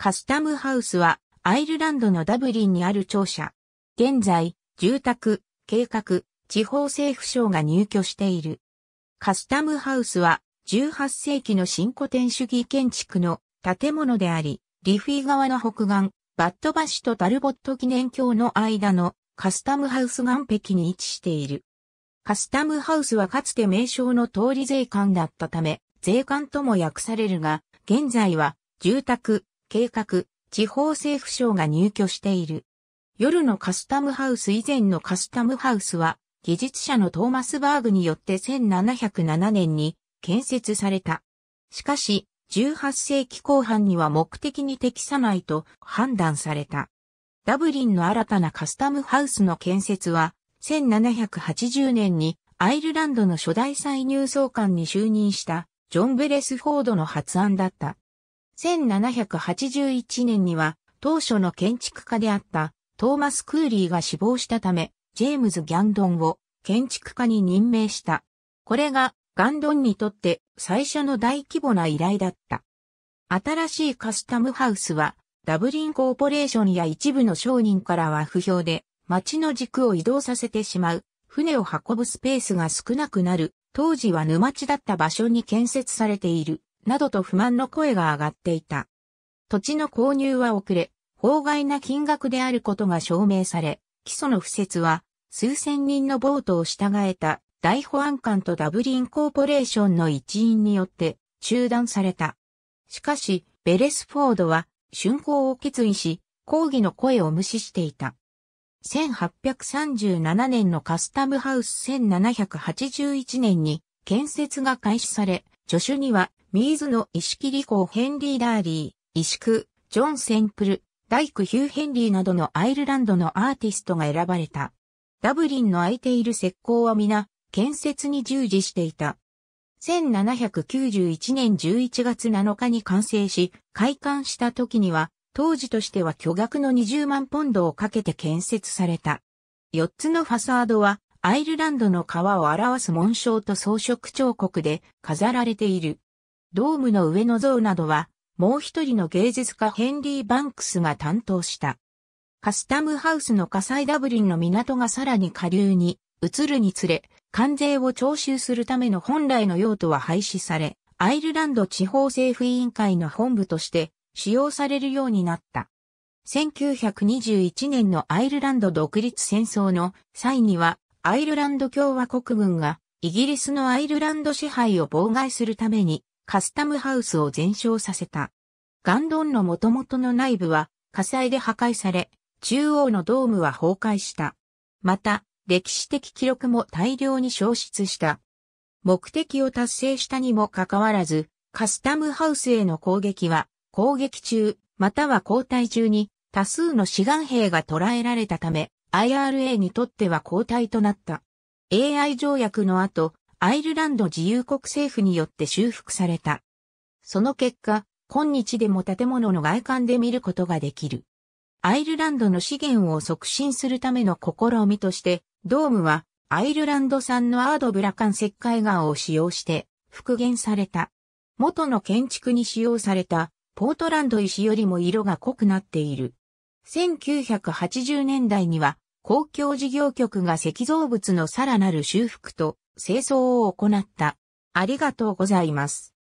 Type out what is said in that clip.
カスタムハウスはアイルランドのダブリンにある庁舎。現在、住宅、計画、地方政府省が入居している。カスタムハウスは18世紀の新古典主義建築の建物であり、リフィー川の北岸、バット橋とタルボット記念橋の間のカスタムハウス岸壁に位置している。カスタムハウスはかつて名称の通り税関だったため、税関とも訳されるが、現在は住宅、計画、地方政府省が入居している。夜のカスタムハウス以前のカスタムハウスは、技術者のトーマスバーグによって1707年に建設された。しかし、18世紀後半には目的に適さないと判断された。ダブリンの新たなカスタムハウスの建設は、1780年にアイルランドの初代歳入総監に就任したジョン・ベレスフォードの発案だった。1781年には当初の建築家であったトーマス・クーリーが死亡したため、ジェームズ・ギャンドンを建築家に任命した。これがガンドンにとって最初の大規模な依頼だった。新しいカスタムハウスはダブリンコーポレーションや一部の商人からは不評で、町の軸を移動させてしまう、船を運ぶスペースが少なくなる、当時は沼地だった場所に建設されている。などと不満の声が上がっていた。土地の購入は遅れ、法外な金額であることが証明され、基礎の不説は、数千人のボートを従えた大保安官とダブリンコーポレーションの一員によって中断された。しかし、ベレスフォードは、竣工を決意し、抗議の声を無視していた。1837年のカスタムハウス1781年に建設が開始され、助手にはミーズの石切港ヘンリー・ダーリー、石区、ジョン・センプル、大工ヒュー・ヘンリーなどのアイルランドのアーティストが選ばれた。ダブリンの空いている石膏は皆、建設に従事していた。1791年11月7日に完成し、開館した時には、当時としては巨額の20万ポンドをかけて建設された。4つのファサードは、アイルランドの川を表す紋章と装飾彫刻で飾られている。ドームの上の像などは、もう一人の芸術家ヘンリー・バンクスが担当した。カスタムハウスの火災ダブリンの港がさらに下流に移るにつれ、関税を徴収するための本来の用途は廃止され、アイルランド地方政府委員会の本部として使用されるようになった。1921年のアイルランド独立戦争の際には、アイルランド共和国軍がイギリスのアイルランド支配を妨害するためにカスタムハウスを全焼させた。ガンドンの元々の内部は火災で破壊され、中央のドームは崩壊した。また、歴史的記録も大量に消失した。目的を達成したにもかかわらず、カスタムハウスへの攻撃は、攻撃中、または交代中に多数の志願兵が捕らえられたため、IRA にとっては交代となった。AI 条約の後、アイルランド自由国政府によって修復された。その結果、今日でも建物の外観で見ることができる。アイルランドの資源を促進するための試みとして、ドームはアイルランド産のアードブラカン石灰岩を使用して復元された。元の建築に使用されたポートランド石よりも色が濃くなっている。1980年代には公共事業局が石造物のさらなる修復と清掃を行った。ありがとうございます。